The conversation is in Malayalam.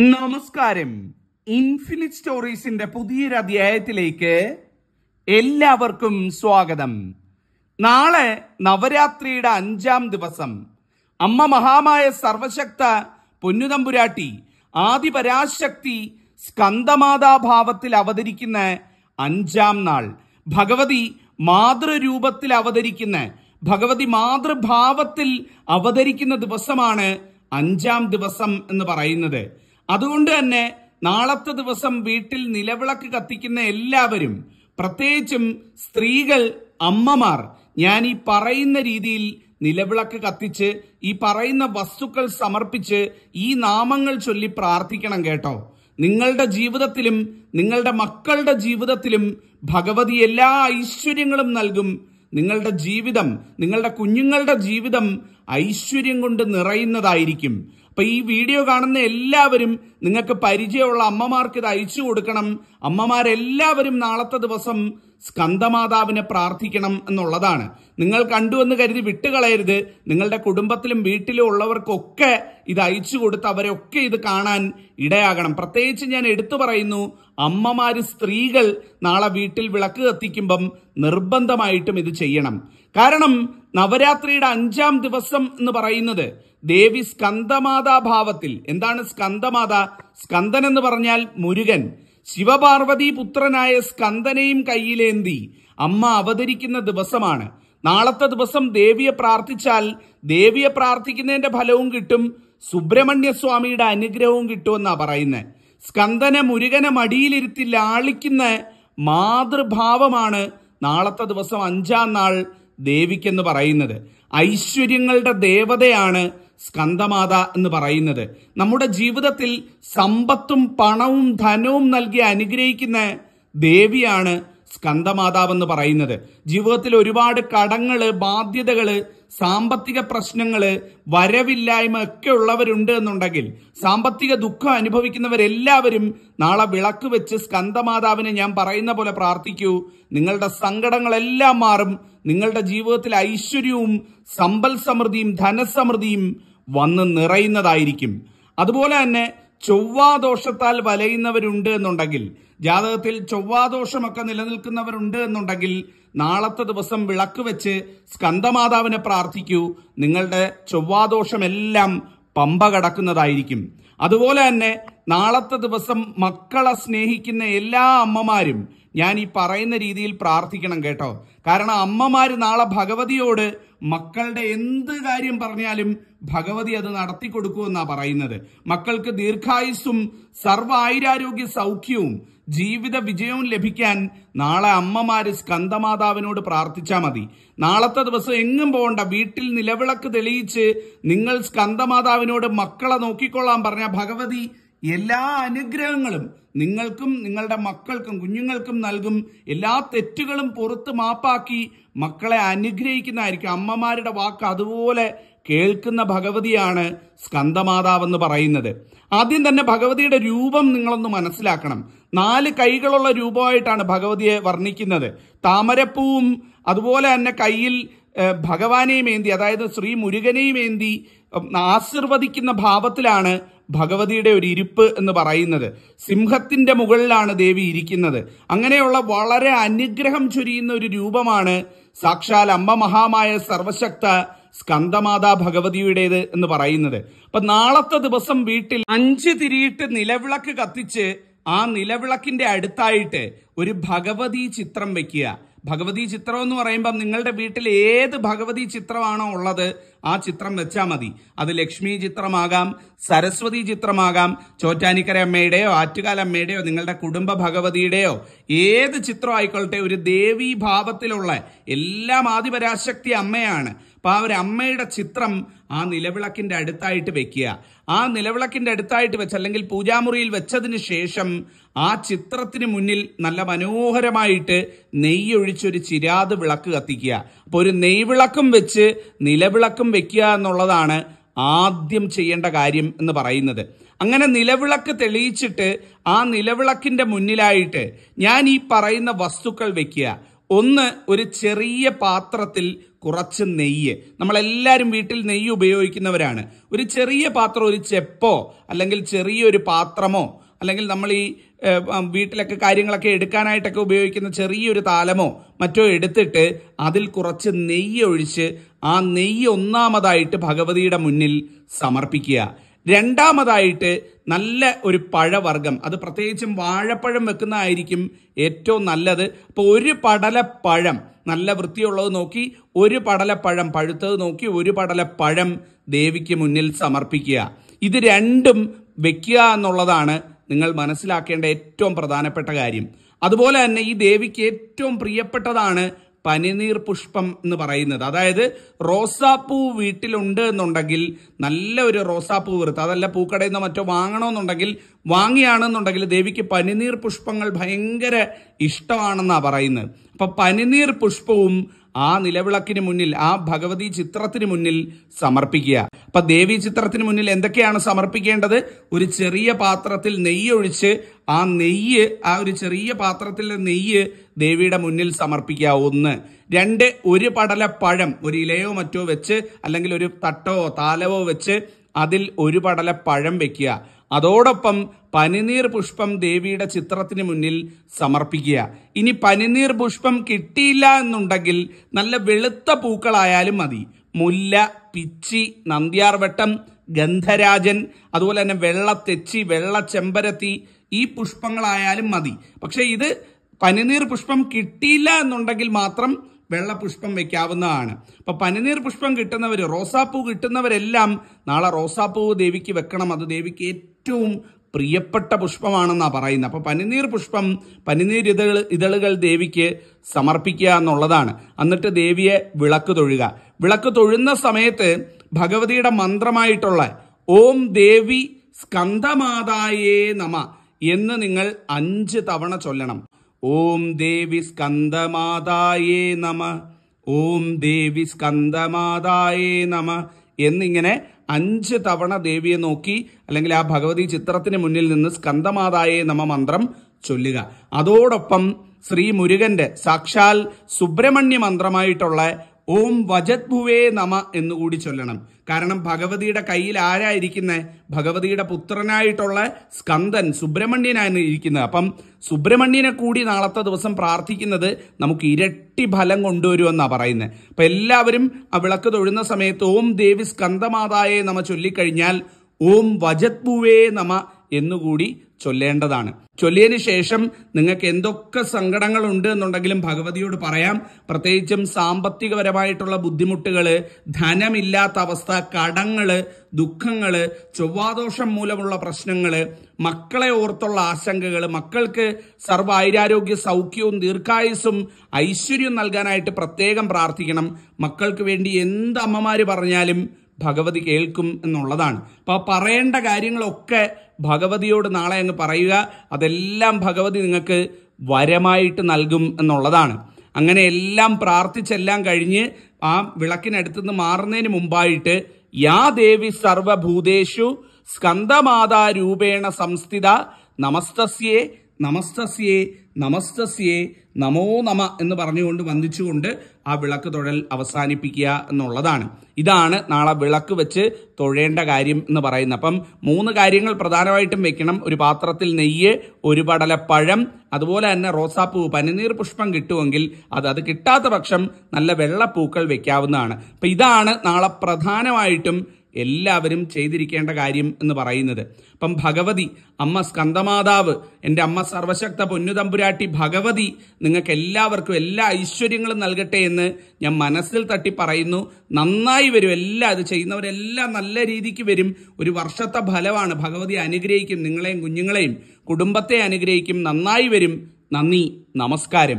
നമസ്കാരം ഇൻഫിനിറ്റ് സ്റ്റോറീസിന്റെ പുതിയൊരു അധ്യായത്തിലേക്ക് എല്ലാവർക്കും സ്വാഗതം നാളെ നവരാത്രിയുടെ അഞ്ചാം ദിവസം അമ്മ മഹാമായ സർവശക്ത പൊന്നുതമ്പുരാട്ടി ആദിപരാശക്തി സ്കന്ദമാതാഭാവത്തിൽ അവതരിക്കുന്ന അഞ്ചാം നാൾ ഭഗവതി മാതൃരൂപത്തിൽ അവതരിക്കുന്ന ഭഗവതി മാതൃഭാവത്തിൽ അവതരിക്കുന്ന ദിവസമാണ് അഞ്ചാം ദിവസം എന്ന് പറയുന്നത് അതുകൊണ്ട് തന്നെ നാളത്തെ ദിവസം വീട്ടിൽ നിലവിളക്ക് കത്തിക്കുന്ന എല്ലാവരും പ്രത്യേകിച്ചും സ്ത്രീകൾ അമ്മമാർ ഞാൻ ഈ പറയുന്ന രീതിയിൽ നിലവിളക്ക് കത്തിച്ച് ഈ പറയുന്ന വസ്തുക്കൾ സമർപ്പിച്ച് ഈ നാമങ്ങൾ ചൊല്ലി പ്രാർത്ഥിക്കണം കേട്ടോ നിങ്ങളുടെ ജീവിതത്തിലും നിങ്ങളുടെ മക്കളുടെ ജീവിതത്തിലും ഭഗവതി എല്ലാ ഐശ്വര്യങ്ങളും നൽകും നിങ്ങളുടെ ജീവിതം നിങ്ങളുടെ കുഞ്ഞുങ്ങളുടെ ജീവിതം ഐശ്വര്യം കൊണ്ട് നിറയുന്നതായിരിക്കും അപ്പൊ ഈ വീഡിയോ കാണുന്ന എല്ലാവരും നിങ്ങൾക്ക് പരിചയമുള്ള അമ്മമാർക്ക് ഇത് അയച്ചു കൊടുക്കണം അമ്മമാരെല്ലാവരും നാളത്തെ ദിവസം സ്കന്ദമാതാവിനെ പ്രാർത്ഥിക്കണം എന്നുള്ളതാണ് നിങ്ങൾ കണ്ടു എന്ന് കരുതി വിട്ടുകളയരുത് നിങ്ങളുടെ കുടുംബത്തിലും വീട്ടിലും ഉള്ളവർക്കൊക്കെ ഇത് അയച്ചു കൊടുത്ത് അവരൊക്കെ ഇത് കാണാൻ ഇടയാകണം പ്രത്യേകിച്ച് ഞാൻ എടുത്തു പറയുന്നു അമ്മമാര് സ്ത്രീകൾ നാളെ വീട്ടിൽ വിളക്ക് കത്തിക്കുമ്പം നിർബന്ധമായിട്ടും ഇത് ചെയ്യണം കാരണം നവരാത്രിയുടെ അഞ്ചാം ദിവസം എന്ന് പറയുന്നത് ദേവി സ്കന്ദമാതാ ഭാവത്തിൽ എന്താണ് സ്കന്ദമാത സ്കന്ദൻ എന്ന് പറഞ്ഞാൽ മുരുകൻ ശിവപാർവതി പുത്രനായ സ്കന്ദനെയും കയ്യിലേന്തി അമ്മ അവതരിക്കുന്ന ദിവസമാണ് നാളത്തെ ദിവസം ദേവിയെ പ്രാർത്ഥിച്ചാൽ ദേവിയെ പ്രാർത്ഥിക്കുന്നതിന്റെ ഫലവും കിട്ടും സുബ്രഹ്മണ്യ സ്വാമിയുടെ അനുഗ്രഹവും കിട്ടുമെന്നാ പറയുന്നത് സ്കന്ദനെ മുരുകനെ മടിയിലിരുത്തി ലാളിക്കുന്ന മാതൃഭാവമാണ് നാളത്തെ ദിവസം അഞ്ചാം നാൾ ദേവിക്കെന്ന് പറയുന്നത് ഐശ്വര്യങ്ങളുടെ ദേവതയാണ് സ്കന്ദമാത എന്ന് പറയുന്നത് നമ്മുടെ ജീവിതത്തിൽ സമ്പത്തും പണവും ധനവും നൽകി അനുഗ്രഹിക്കുന്ന ദേവിയാണ് എന്ന് പറയുന്നത് ജീവിതത്തിൽ ഒരുപാട് കടങ്ങള് ബാധ്യതകള് സാമ്പത്തിക പ്രശ്നങ്ങള് വരവില്ലായ്മ ഒക്കെ ഉള്ളവരുണ്ട് എന്നുണ്ടെങ്കിൽ സാമ്പത്തിക ദുഃഖം അനുഭവിക്കുന്നവരെല്ലാവരും നാളെ വിളക്ക് വെച്ച് സ്കന്ദമാതാവിനെ ഞാൻ പറയുന്ന പോലെ പ്രാർത്ഥിക്കൂ നിങ്ങളുടെ സങ്കടങ്ങളെല്ലാം മാറും നിങ്ങളുടെ ജീവിതത്തിൽ ഐശ്വര്യവും സമ്പൽ സമൃദ്ധിയും ധനസമൃദ്ധിയും വന്ന് നിറയുന്നതായിരിക്കും അതുപോലെ തന്നെ ചൊവ്വാദോഷത്താൽ വലയുന്നവരുണ്ട് എന്നുണ്ടെങ്കിൽ ജാതകത്തിൽ ചൊവ്വാദോഷമൊക്കെ നിലനിൽക്കുന്നവരുണ്ട് എന്നുണ്ടെങ്കിൽ നാളത്തെ ദിവസം വിളക്ക് വെച്ച് സ്കന്ദമാതാവിനെ പ്രാർത്ഥിക്കൂ നിങ്ങളുടെ ചൊവ്വാദോഷമെല്ലാം പമ്പ കടക്കുന്നതായിരിക്കും അതുപോലെ തന്നെ നാളത്തെ ദിവസം മക്കളെ സ്നേഹിക്കുന്ന എല്ലാ അമ്മമാരും ഞാൻ ഈ പറയുന്ന രീതിയിൽ പ്രാർത്ഥിക്കണം കേട്ടോ കാരണം അമ്മമാര് നാളെ ഭഗവതിയോട് മക്കളുടെ എന്ത് കാര്യം പറഞ്ഞാലും ഭഗവതി അത് നടത്തി കൊടുക്കുമെന്നാ പറയുന്നത് മക്കൾക്ക് ദീർഘായുസ്സും സർവ്വ ആയുരാരോഗ്യ സൗഖ്യവും ജീവിത വിജയവും ലഭിക്കാൻ നാളെ അമ്മമാര് സ്കന്ദമാതാവിനോട് പ്രാർത്ഥിച്ചാൽ മതി നാളത്തെ ദിവസം എങ്ങും പോകണ്ട വീട്ടിൽ നിലവിളക്ക് തെളിയിച്ച് നിങ്ങൾ സ്കന്ദമാതാവിനോട് മക്കളെ നോക്കിക്കൊള്ളാൻ പറഞ്ഞ ഭഗവതി എല്ലാ അനുഗ്രഹങ്ങളും നിങ്ങൾക്കും നിങ്ങളുടെ മക്കൾക്കും കുഞ്ഞുങ്ങൾക്കും നൽകും എല്ലാ തെറ്റുകളും പുറത്ത് മാപ്പാക്കി മക്കളെ അനുഗ്രഹിക്കുന്നതായിരിക്കും അമ്മമാരുടെ വാക്ക് അതുപോലെ കേൾക്കുന്ന ഭഗവതിയാണ് സ്കന്ദമാതാവെന്ന് പറയുന്നത് ആദ്യം തന്നെ ഭഗവതിയുടെ രൂപം നിങ്ങളൊന്ന് മനസ്സിലാക്കണം നാല് കൈകളുള്ള രൂപമായിട്ടാണ് ഭഗവതിയെ വർണ്ണിക്കുന്നത് താമരപ്പൂവും അതുപോലെ തന്നെ കയ്യിൽ ഭഗവാനെയും ഏന്തി അതായത് ശ്രീ മുരുകനെയും ഏന്തി ആശീർവദിക്കുന്ന ഭാവത്തിലാണ് ഭഗവതിയുടെ ഒരു ഇരിപ്പ് എന്ന് പറയുന്നത് സിംഹത്തിന്റെ മുകളിലാണ് ദേവി ഇരിക്കുന്നത് അങ്ങനെയുള്ള വളരെ അനുഗ്രഹം ചൊരിയുന്ന ഒരു രൂപമാണ് സാക്ഷാൽ അമ്മ മഹാമായ സർവശക്ത സ്കന്ദമാതാ ഭഗവതിയുടേത് എന്ന് പറയുന്നത് അപ്പൊ നാളത്തെ ദിവസം വീട്ടിൽ അഞ്ച് തിരിയിട്ട് നിലവിളക്ക് കത്തിച്ച് ആ നിലവിളക്കിന്റെ അടുത്തായിട്ട് ഒരു ഭഗവതി ചിത്രം വെക്കുക ഭഗവതി ചിത്രം എന്ന് പറയുമ്പോൾ നിങ്ങളുടെ വീട്ടിൽ ഏത് ഭഗവതി ചിത്രമാണോ ഉള്ളത് ആ ചിത്രം വെച്ചാൽ മതി അത് ലക്ഷ്മി ചിത്രമാകാം സരസ്വതി ചിത്രമാകാം ചോറ്റാനിക്കര അമ്മയുടെയോ അമ്മയുടെയോ നിങ്ങളുടെ കുടുംബ ഭഗവതിയുടെയോ ഏത് ചിത്രം ആയിക്കൊള്ളട്ടെ ഒരു ദേവീ ഭാവത്തിലുള്ള എല്ലാം ആദിപരാശക്തി അമ്മയാണ് അപ്പൊ ആ ഒരു അമ്മയുടെ ചിത്രം ആ നിലവിളക്കിന്റെ അടുത്തായിട്ട് വെക്കുക ആ നിലവിളക്കിന്റെ അടുത്തായിട്ട് വെച്ച് അല്ലെങ്കിൽ പൂജാമുറിയിൽ വെച്ചതിന് ശേഷം ആ ചിത്രത്തിന് മുന്നിൽ നല്ല മനോഹരമായിട്ട് നെയ്യൊഴിച്ചൊരു ചിരാത് വിളക്ക് കത്തിക്കുക അപ്പോൾ ഒരു നെയ്വിളക്കും വെച്ച് നിലവിളക്കും വെക്കുക എന്നുള്ളതാണ് ആദ്യം ചെയ്യേണ്ട കാര്യം എന്ന് പറയുന്നത് അങ്ങനെ നിലവിളക്ക് തെളിയിച്ചിട്ട് ആ നിലവിളക്കിന്റെ മുന്നിലായിട്ട് ഞാൻ ഈ പറയുന്ന വസ്തുക്കൾ വെക്കുക ഒന്ന് ഒരു ചെറിയ പാത്രത്തിൽ കുറച്ച് നെയ്യ് നമ്മളെല്ലാവരും വീട്ടിൽ നെയ്യ് ഉപയോഗിക്കുന്നവരാണ് ഒരു ചെറിയ പാത്രം ഒരു ചെപ്പോ അല്ലെങ്കിൽ ചെറിയൊരു പാത്രമോ അല്ലെങ്കിൽ നമ്മൾ ഈ വീട്ടിലൊക്കെ കാര്യങ്ങളൊക്കെ എടുക്കാനായിട്ടൊക്കെ ഉപയോഗിക്കുന്ന ചെറിയൊരു താലമോ മറ്റോ എടുത്തിട്ട് അതിൽ കുറച്ച് നെയ്യ് ഒഴിച്ച് ആ നെയ്യ് ഒന്നാമതായിട്ട് ഭഗവതിയുടെ മുന്നിൽ സമർപ്പിക്കുക രണ്ടാമതായിട്ട് നല്ല ഒരു പഴവർഗം അത് പ്രത്യേകിച്ചും വാഴപ്പഴം വെക്കുന്നതായിരിക്കും ഏറ്റവും നല്ലത് അപ്പോൾ ഒരു പടലപ്പഴം നല്ല വൃത്തിയുള്ളത് നോക്കി ഒരു പടലപ്പഴം പഴുത്തത് നോക്കി ഒരു പടലപ്പഴം ദേവിക്ക് മുന്നിൽ സമർപ്പിക്കുക ഇത് രണ്ടും വെക്കുക എന്നുള്ളതാണ് നിങ്ങൾ മനസ്സിലാക്കേണ്ട ഏറ്റവും പ്രധാനപ്പെട്ട കാര്യം അതുപോലെ തന്നെ ഈ ദേവിക്ക് ഏറ്റവും പ്രിയപ്പെട്ടതാണ് പനിനീർ പുഷ്പം എന്ന് പറയുന്നത് അതായത് റോസാപ്പൂ വീട്ടിലുണ്ട് എന്നുണ്ടെങ്കിൽ നല്ല ഒരു റോസാപ്പൂ വീർത്ത് അതല്ല പൂക്കടയിൽ നിന്ന് മറ്റോ വാങ്ങണമെന്നുണ്ടെങ്കിൽ വാങ്ങിയാണെന്നുണ്ടെങ്കിൽ ദേവിക്ക് പനിനീർ പുഷ്പങ്ങൾ ഭയങ്കര ഇഷ്ടമാണെന്നാണ് പറയുന്നത് അപ്പം പനിനീർ പുഷ്പവും ആ നിലവിളക്കിന് മുന്നിൽ ആ ഭഗവതി ചിത്രത്തിന് മുന്നിൽ സമർപ്പിക്കുക അപ്പം ദേവി ചിത്രത്തിന് മുന്നിൽ എന്തൊക്കെയാണ് സമർപ്പിക്കേണ്ടത് ഒരു ചെറിയ പാത്രത്തിൽ നെയ്യ് ഒഴിച്ച് ആ നെയ്യ് ആ ഒരു ചെറിയ പാത്രത്തിലെ നെയ്യ് ദേവിയുടെ മുന്നിൽ സമർപ്പിക്കുക ഒന്ന് രണ്ട് ഒരു പടല പഴം ഒരു ഇലയോ മറ്റോ വെച്ച് അല്ലെങ്കിൽ ഒരു തട്ടോ താലവോ വെച്ച് അതിൽ ഒരു പടല പഴം വെക്കുക അതോടൊപ്പം പനിനീർ പുഷ്പം ദേവിയുടെ ചിത്രത്തിന് മുന്നിൽ സമർപ്പിക്കുക ഇനി പനിനീർ പുഷ്പം കിട്ടിയില്ല എന്നുണ്ടെങ്കിൽ നല്ല വെളുത്ത പൂക്കളായാലും മതി മുല്ല പിച്ചി നന്ദ്യാർവട്ടം ഗന്ധരാജൻ അതുപോലെ തന്നെ വെള്ള തെച്ചി വെള്ള ചെമ്പരത്തി ഈ പുഷ്പങ്ങളായാലും മതി പക്ഷേ ഇത് പനിനീർ പുഷ്പം കിട്ടിയില്ല എന്നുണ്ടെങ്കിൽ മാത്രം വെള്ളപുഷ്പം വെക്കാവുന്നതാണ് അപ്പൊ പനിനീർ പുഷ്പം കിട്ടുന്നവർ റോസാപ്പൂ കിട്ടുന്നവരെല്ലാം നാളെ റോസാപ്പൂവ് ദേവിക്ക് വെക്കണം അത് ദേവിക്ക് ഏറ്റവും പ്രിയപ്പെട്ട പുഷ്പമാണെന്നാണ് പറയുന്നത് അപ്പോൾ പനിനീർ പുഷ്പം പനിനീർ ഇതൾ ഇതളുകൾ ദേവിക്ക് സമർപ്പിക്കുക എന്നുള്ളതാണ് എന്നിട്ട് ദേവിയെ വിളക്ക് തൊഴുക വിളക്ക് തൊഴുന്ന സമയത്ത് ഭഗവതിയുടെ മന്ത്രമായിട്ടുള്ള ഓം ദേവി സ്കന്ധമാതായേ നമ എന്ന് നിങ്ങൾ അഞ്ച് തവണ ചൊല്ലണം ഓം ദേവി സ്കന്ദമാതായേ നമ ഓം ദേവി സ്കന്ദമാതായേ നമ എന്നിങ്ങനെ അഞ്ച് തവണ ദേവിയെ നോക്കി അല്ലെങ്കിൽ ആ ഭഗവതി ചിത്രത്തിന് മുന്നിൽ നിന്ന് സ്കന്ദമാതായേ നമ മന്ത്രം ചൊല്ലുക അതോടൊപ്പം ശ്രീ മുരുകന്റെ സാക്ഷാൽ സുബ്രഹ്മണ്യ മന്ത്രമായിട്ടുള്ള ഓം വജത് ഭുവേ നമ എന്നുകൂടി ചൊല്ലണം കാരണം ഭഗവതിയുടെ കയ്യിൽ ആരായിരിക്കുന്നത് ഭഗവതിയുടെ പുത്രനായിട്ടുള്ള സ്കന്ദൻ സുബ്രഹ്മണ്യനാണ് ഇരിക്കുന്നത് അപ്പം സുബ്രഹ്മണ്യനെ കൂടി നാളത്തെ ദിവസം പ്രാർത്ഥിക്കുന്നത് നമുക്ക് ഇരട്ടി ഫലം കൊണ്ടുവരുമെന്നാണ് പറയുന്നത് അപ്പം എല്ലാവരും ആ വിളക്ക് തൊഴുന്ന സമയത്ത് ഓം ദേവി സ്കന്ദമാതായെ നമ ചൊല്ലിക്കഴിഞ്ഞാൽ ഓം വജത് ഭുവേ നമ എന്നുകൂടി ചൊല്ലേണ്ടതാണ് ചൊല്ലിയതിന് ശേഷം നിങ്ങൾക്ക് എന്തൊക്കെ സങ്കടങ്ങളുണ്ട് എന്നുണ്ടെങ്കിലും ഭഗവതിയോട് പറയാം പ്രത്യേകിച്ചും സാമ്പത്തികപരമായിട്ടുള്ള ബുദ്ധിമുട്ടുകൾ ധനമില്ലാത്ത അവസ്ഥ കടങ്ങൾ ദുഃഖങ്ങൾ ചൊവ്വാദോഷം മൂലമുള്ള പ്രശ്നങ്ങൾ മക്കളെ ഓർത്തുള്ള ആശങ്കകൾ മക്കൾക്ക് സർവ്വ ഐരാരോഗ്യ സൗഖ്യവും ദീർഘായുസും ഐശ്വര്യവും നൽകാനായിട്ട് പ്രത്യേകം പ്രാർത്ഥിക്കണം മക്കൾക്ക് വേണ്ടി എന്ത് അമ്മമാര് പറഞ്ഞാലും ഭഗവതി കേൾക്കും എന്നുള്ളതാണ് അപ്പോൾ പറയേണ്ട കാര്യങ്ങളൊക്കെ ഭഗവതിയോട് നാളെ അങ്ങ് പറയുക അതെല്ലാം ഭഗവതി നിങ്ങൾക്ക് വരമായിട്ട് നൽകും എന്നുള്ളതാണ് അങ്ങനെ എല്ലാം പ്രാർത്ഥിച്ചെല്ലാം കഴിഞ്ഞ് ആ വിളക്കിനടുത്ത് നിന്ന് മാറുന്നതിന് മുമ്പായിട്ട് യാ ദേവി സർവഭൂതേഷു സ്കന്ധമാതാരൂപേണ രൂപേണ സംസ്ഥിത നമസ്തസ്യേ നമസ്തസ്യേ നമസ്തസ്യേ നമോ നമ എന്ന് പറഞ്ഞുകൊണ്ട് വന്ദിച്ചുകൊണ്ട് ആ വിളക്ക് തൊഴൽ അവസാനിപ്പിക്കുക എന്നുള്ളതാണ് ഇതാണ് നാളെ വിളക്ക് വെച്ച് തൊഴേണ്ട കാര്യം എന്ന് പറയുന്നത് അപ്പം മൂന്ന് കാര്യങ്ങൾ പ്രധാനമായിട്ടും വെക്കണം ഒരു പാത്രത്തിൽ നെയ്യ് ഒരു പടലപ്പഴം അതുപോലെ തന്നെ റോസാപ്പൂ പനിനീർ പുഷ്പം കിട്ടുമെങ്കിൽ അത് അത് കിട്ടാത്ത പക്ഷം നല്ല വെള്ളപ്പൂക്കൾ വെക്കാവുന്നതാണ് അപ്പം ഇതാണ് നാളെ പ്രധാനമായിട്ടും എല്ലാവരും ചെയ്തിരിക്കേണ്ട കാര്യം എന്ന് പറയുന്നത് അപ്പം ഭഗവതി അമ്മ സ്കന്ദമാതാവ് എൻ്റെ അമ്മ സർവശക്ത പൊന്നുതമ്പുരാട്ടി ഭഗവതി നിങ്ങൾക്ക് എല്ലാവർക്കും എല്ലാ ഐശ്വര്യങ്ങളും നൽകട്ടെ എന്ന് ഞാൻ മനസ്സിൽ തട്ടി പറയുന്നു നന്നായി വരും എല്ലാം അത് ചെയ്യുന്നവരെല്ലാം നല്ല രീതിക്ക് വരും ഒരു വർഷത്തെ ഫലമാണ് ഭഗവതി അനുഗ്രഹിക്കും നിങ്ങളെയും കുഞ്ഞുങ്ങളെയും കുടുംബത്തെ അനുഗ്രഹിക്കും നന്നായി വരും നന്ദി നമസ്കാരം